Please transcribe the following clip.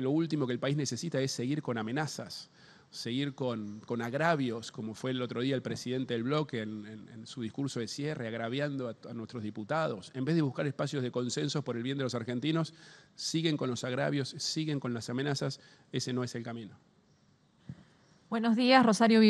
Lo último que el país necesita es seguir con amenazas, seguir con, con agravios, como fue el otro día el presidente del bloque en, su discurso de cierre, agraviando a, nuestros diputados. En vez de buscar espacios de consenso por el bien de los argentinos, siguen con los agravios, siguen con las amenazas. Ese no es el camino. Buenos días, Rosario